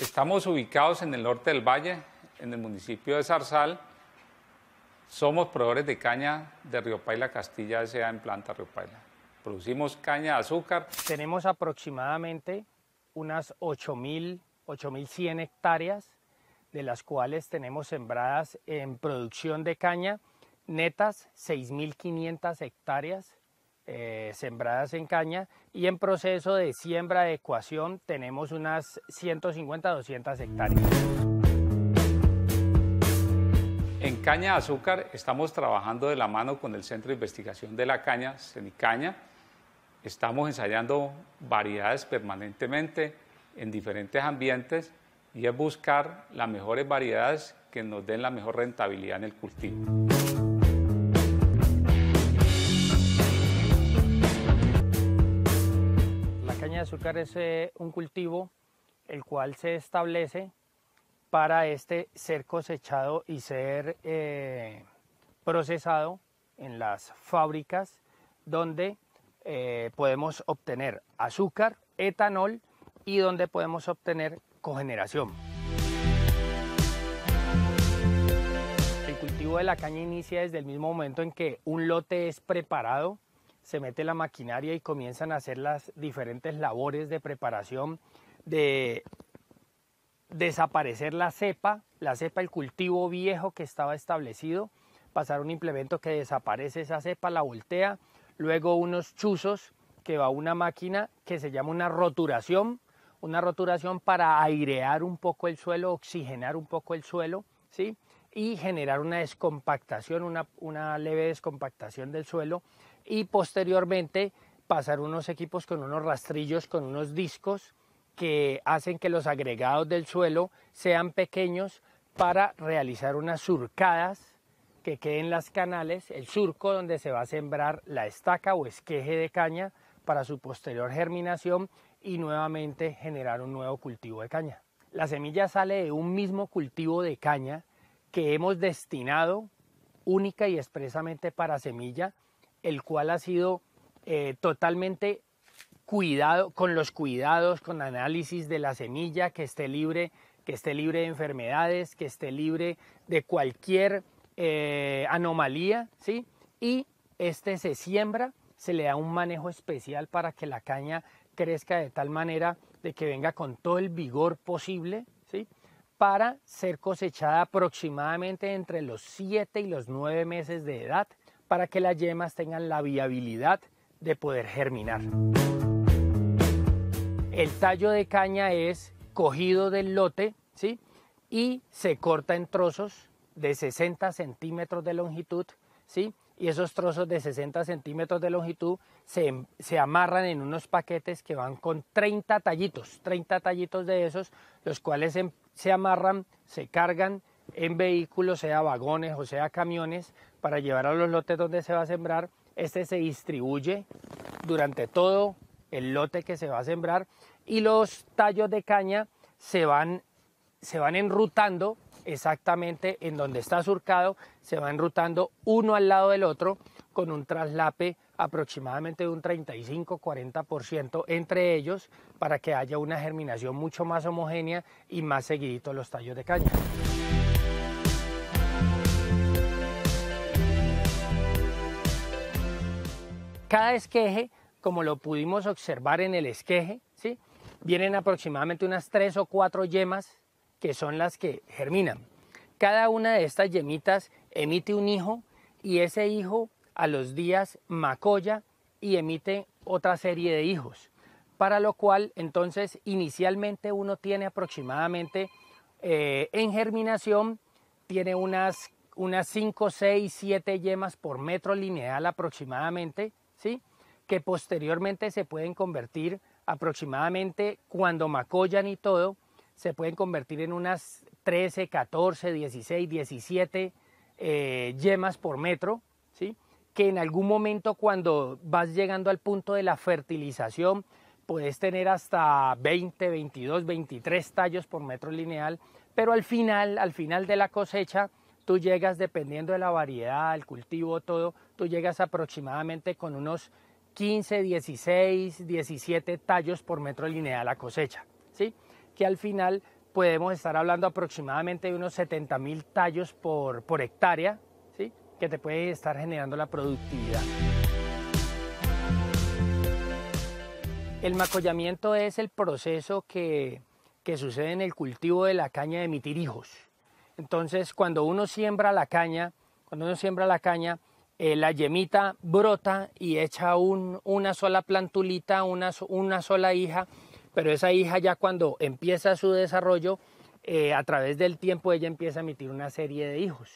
Estamos ubicados en el norte del valle, en el municipio de Zarzal. Somos proveedores de caña de Río Paila Castilla S.A. en planta Río Paila. Producimos caña de azúcar. Tenemos aproximadamente unas 8.100 hectáreas, de las cuales tenemos sembradas en producción de caña netas 6.500 hectáreas eh, sembradas en caña y en proceso de siembra de ecuación tenemos unas 150-200 hectáreas. En Caña Azúcar estamos trabajando de la mano con el Centro de Investigación de la Caña, CENICAña. Estamos ensayando variedades permanentemente en diferentes ambientes y es buscar las mejores variedades que nos den la mejor rentabilidad en el cultivo. caña de azúcar es eh, un cultivo el cual se establece para este ser cosechado y ser eh, procesado en las fábricas donde eh, podemos obtener azúcar, etanol y donde podemos obtener cogeneración. El cultivo de la caña inicia desde el mismo momento en que un lote es preparado se mete la maquinaria y comienzan a hacer las diferentes labores de preparación de desaparecer la cepa, la cepa, el cultivo viejo que estaba establecido, pasar un implemento que desaparece esa cepa, la voltea, luego unos chuzos que va una máquina que se llama una roturación, una roturación para airear un poco el suelo, oxigenar un poco el suelo, ¿sí? y generar una descompactación, una, leve descompactación del suelo y posteriormente pasar unos equipos con unos rastrillos, con unos discos que hacen que los agregados del suelo sean pequeños para realizar unas surcadas que queden las canales, el surco donde se va a sembrar la estaca o esqueje de caña para su posterior germinación y nuevamente generar un nuevo cultivo de caña. La semilla sale de un mismo cultivo de caña que hemos destinado única y expresamente para semilla, el cual ha sido eh, totalmente cuidado con los cuidados, con análisis de la semilla, que esté libre, que esté libre de enfermedades, que esté libre de cualquier eh, anomalía, ¿sí? Y este se siembra, se le da un manejo especial para que la caña crezca de tal manera de que venga con todo el vigor posible, ¿sí? para ser cosechada aproximadamente entre los 7 y los 9 meses de edad para que las yemas tengan la viabilidad de poder germinar. El tallo de caña es cogido del lote ¿sí? y se corta en trozos de 60 centímetros de longitud ¿sí? y esos trozos de 60 centímetros de longitud se, amarran en unos paquetes que van con 30 tallitos, 30 tallitos de esos, los cuales se, amarran, se cargan en vehículos, sea vagones o sea camiones, para llevar a los lotes donde se va a sembrar. Este se distribuye durante todo el lote que se va a sembrar y los tallos de caña se van, se van enrutando exactamente en donde está surcado, se van enrutando uno al lado del otro con un traslape aproximadamente de un 35-40% entre ellos para que haya una germinación mucho más homogénea y más seguidito los tallos de caña. Cada esqueje, como lo pudimos observar en el esqueje, ¿sí? vienen aproximadamente unas tres o cuatro yemas que son las que germinan. Cada una de estas yemitas emite un hijo y ese hijo a los días macolla y emite otra serie de hijos, para lo cual entonces inicialmente uno tiene aproximadamente eh, en germinación, tiene unas, 5, 6, 7 yemas por metro lineal aproximadamente, ¿sí? que posteriormente se pueden convertir aproximadamente cuando macollan y todo se pueden convertir en unas 13, 14, 16, 17 yemas por metro, ¿sí? que en algún momento cuando vas llegando al punto de la fertilización, puedes tener hasta 20, 22, 23 tallos por metro lineal, pero al final, al final de la cosecha, tú llegas, dependiendo de la variedad, el cultivo, todo, tú llegas aproximadamente con unos 15, 16, 17 tallos por metro lineal a la cosecha, ¿sí? que al final podemos estar hablando aproximadamente de unos 70 mil tallos por, hectárea, ¿sí? que te puede estar generando la productividad. El macollamiento es el proceso que, sucede en el cultivo de la caña de mitirijos. Entonces, cuando uno siembra la caña, cuando uno siembra la caña, eh, la yemita brota y echa una sola plantulita, una sola hija, pero esa hija ya cuando empieza su desarrollo, eh, a través del tiempo ella empieza a emitir una serie de hijos,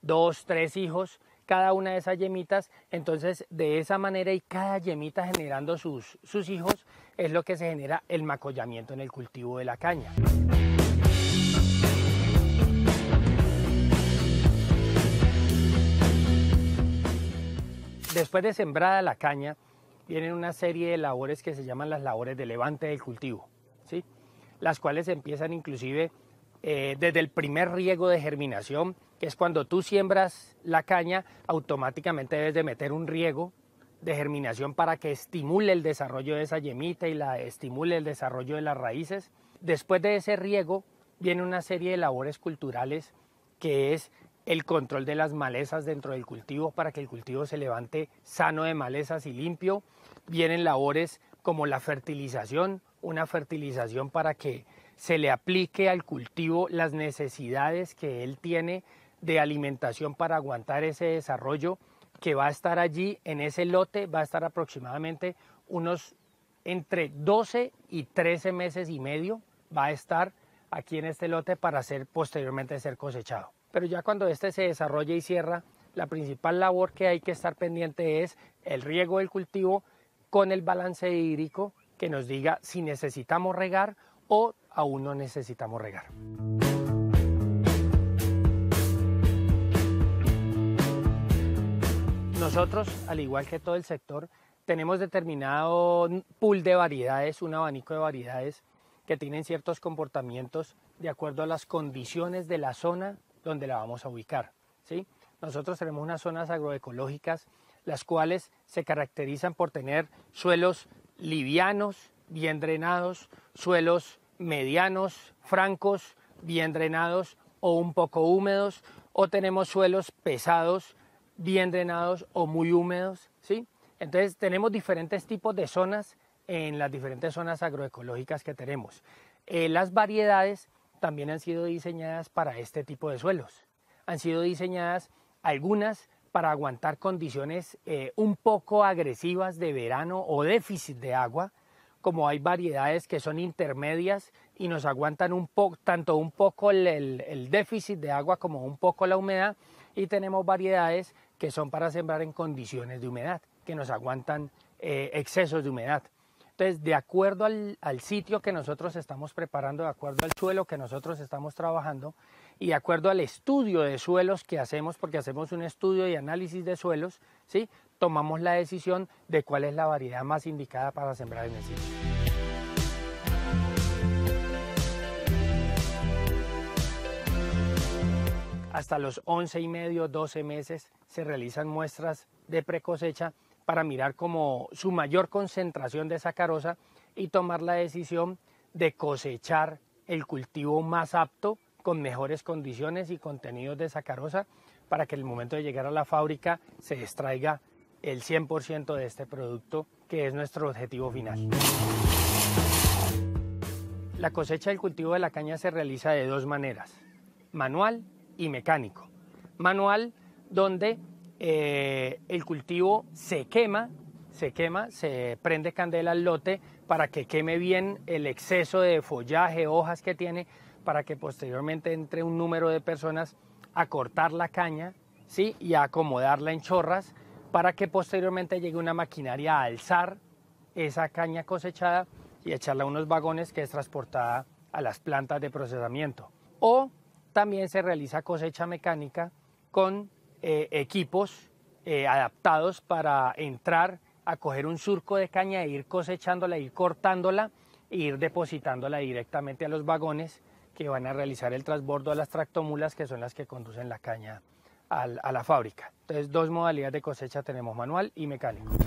dos, tres hijos, cada una de esas yemitas, entonces de esa manera y cada yemita generando sus, sus hijos es lo que se genera el macollamiento en el cultivo de la caña. Después de sembrada la caña, vienen una serie de labores que se llaman las labores de levante del cultivo, ¿sí? las cuales empiezan inclusive eh, desde el primer riego de germinación, que es cuando tú siembras la caña, automáticamente debes de meter un riego de germinación para que estimule el desarrollo de esa yemita y la estimule el desarrollo de las raíces. Después de ese riego viene una serie de labores culturales que es el control de las malezas dentro del cultivo para que el cultivo se levante sano de malezas y limpio. Vienen labores como la fertilización, una fertilización para que se le aplique al cultivo las necesidades que él tiene de alimentación para aguantar ese desarrollo que va a estar allí en ese lote, va a estar aproximadamente unos entre 12 y 13 meses y medio va a estar aquí en este lote para ser posteriormente ser cosechado pero ya cuando este se desarrolla y cierra, la principal labor que hay que estar pendiente es el riego del cultivo con el balance hídrico que nos diga si necesitamos regar o aún no necesitamos regar. Nosotros, al igual que todo el sector, tenemos determinado pool de variedades, un abanico de variedades que tienen ciertos comportamientos de acuerdo a las condiciones de la zona donde la vamos a ubicar. ¿sí? Nosotros tenemos unas zonas agroecológicas, las cuales se caracterizan por tener suelos livianos, bien drenados, suelos medianos, francos, bien drenados o un poco húmedos, o tenemos suelos pesados, bien drenados o muy húmedos, ¿sí? Entonces tenemos diferentes tipos de zonas en las diferentes zonas agroecológicas que tenemos. Eh, las variedades también han sido diseñadas para este tipo de suelos. Han sido diseñadas algunas para aguantar condiciones eh, un poco agresivas de verano o déficit de agua, como hay variedades que son intermedias y nos aguantan tanto un poco el, déficit de agua como un poco la humedad, y tenemos variedades que son para sembrar en condiciones de humedad, que nos aguantan eh, excesos de humedad. Entonces, de acuerdo al, sitio que nosotros estamos preparando, de acuerdo al suelo que nosotros estamos trabajando y de acuerdo al estudio de suelos que hacemos, porque hacemos un estudio y análisis de suelos, ¿sí? tomamos la decisión de cuál es la variedad más indicada para sembrar en el sitio. hasta los 11 y medio, 12 meses se realizan muestras de precosecha para mirar como su mayor concentración de sacarosa y tomar la decisión de cosechar el cultivo más apto con mejores condiciones y contenidos de sacarosa para que el momento de llegar a la fábrica se extraiga el 100% de este producto que es nuestro objetivo final. La cosecha del cultivo de la caña se realiza de dos maneras, manual y mecánico. Manual donde eh, el cultivo se quema, se quema, se prende candela al lote para que queme bien el exceso de follaje, hojas que tiene, para que posteriormente entre un número de personas a cortar la caña ¿sí? y a acomodarla en chorras para que posteriormente llegue una maquinaria a alzar esa caña cosechada y echarla a unos vagones que es transportada a las plantas de procesamiento. O también se realiza cosecha mecánica con eh, equipos eh, adaptados para entrar a coger un surco de caña e ir cosechándola, ir cortándola e ir depositándola directamente a los vagones que van a realizar el transbordo a las tractomulas que son las que conducen la caña a la fábrica. Entonces, dos modalidades de cosecha tenemos, manual y mecánico.